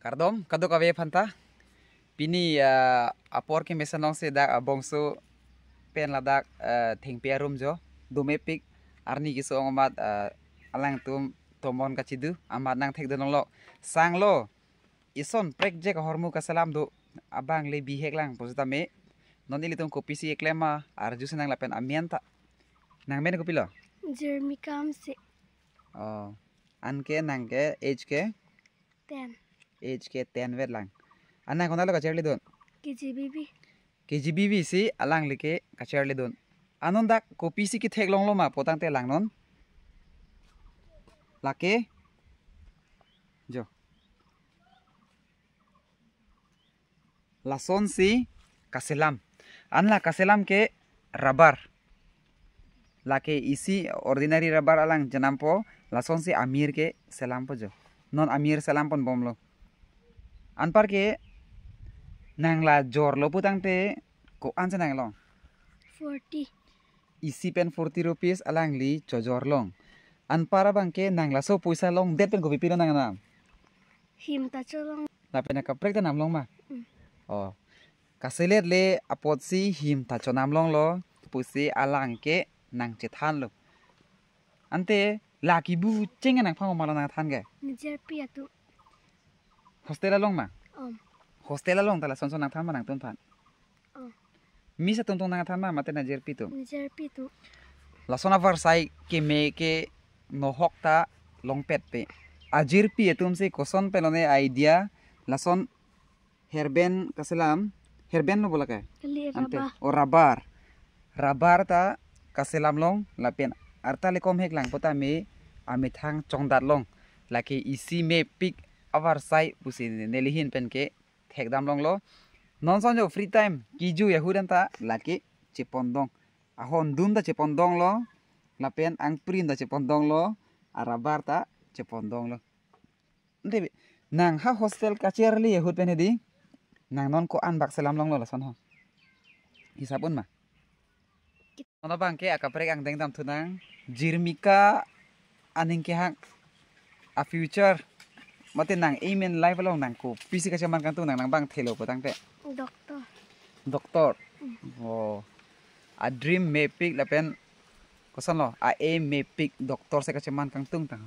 Kardom, kado kawe panta. Pini uh, apor ke mesa nong se dak eh, bongso pen ladak uh, eh, teng pia arum jo. Dume pik arni ong ongomat uh, alang tum tomon kachidu amat nang tek donong lo. Sang lo ison prek jek hormu kasalam do abang le bihek lang posita me. Non ili kopi si eklema arju senang lapen amianta. Nang men kopi lo? Jeremy se Oh. Anke nangke age ke? 10. HK Tenver lang. Anna konalu kacharli don. KGBB. KGBB si alang like kacharli don. Anonda kopi si ki thek long potang te lang non. Lake. Jo. Lason si kaselam. Anla kaselam ke rabar. Lake isi ordinary rabar alang po lason si amir ke selam po jo. Non amir selam pon bomlo anparke nangla jor putang te ko anse nanglong 40 isi pen 40 rupees alangli chojor long anpara bangke nangla so puisa long det pen piro nang nangna him ta cholong na pen ka prek ta namlong ma mm. o kaselet le apot si him ta cho namlong lo puisi alang ke nang che than lo ante laki bu chenga nang phang mala nang than nijer pi atu hostel Longma. la oh. hostel along la son son nang than ma nang es tung La mate na la sona varsai me que no La long pet ajir son koson pelone idea la son herben kasalam herben no o rabar rabar ta long la pen arta le lang pota me ame thang long la que isi me avar sai pusi nelihin pen ke thek dam long lo non son jo free time kiju huran ta laki cepondong, dong ahon dun da chepon dong lo lapen ang prin da chepon dong lo arabar ta cepondong dong lo debi nang ha hostel kacher li yahut pen di nang non ko an bak selam long lo la son ho hisapun ma ona bang ke akaprek ang dengdam tunang jirmika aning ke hang a future mate nang amen live balong nang ko pisi ka chaman kan tu nang nang bang thelo ko tang te doctor doctor mm. oh a dream me pick la pen kosan lo a aim me pick doctor se ka chaman kan tung tang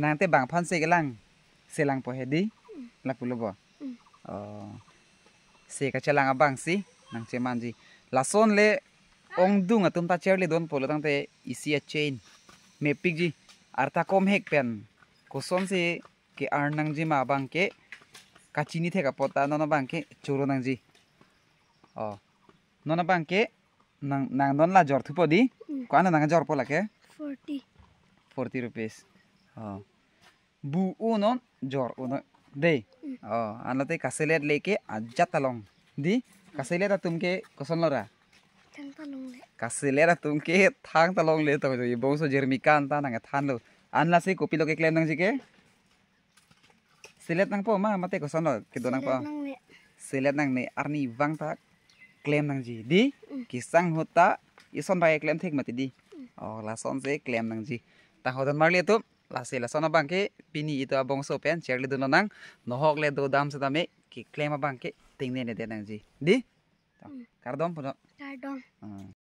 nang te bang phan se gelang selang po hedi mm. la pulo bo mm. oh se ka chalang abang si nang chaman ji lason le ong dung atum ta chew le don polo tang te isi a chain me ji arta kom hek pen koson se के आर नांगजी मा बांके काचीनी थेगा पोता नोना बांके चोरो नांगजी ओ नोना बांके नांग नांग दोन ला जोर थुपोदी कोना नांग जोर पोला के 40 40 रुपीस ओ बु उनो जोर उनो दे ओ आनते कासेले लेके अज्जा तलोंग दी कासेले ता तुमके कसन लरा कासेलेरा तुमके थांग तलोंग ले तो ये बोसो जेरमी कांता नंगे थानलो अनलासी कॉपी लोके क्लेम नंग जिके Silet nang po ma mate ko sono kido nang po. Silet nang ni arni wang tak claim nang ji di mm. kisang hota ison bai claim thik mati di. Mm. Oh la son se claim nang ji. Ta hodan marli tu la se la sono bangke pini itu abong so pen cherli du nang nohok le do dam se dame ki claim abangke ting ne ne de nang ji. Di? Mm. Kardom puno. Kardom.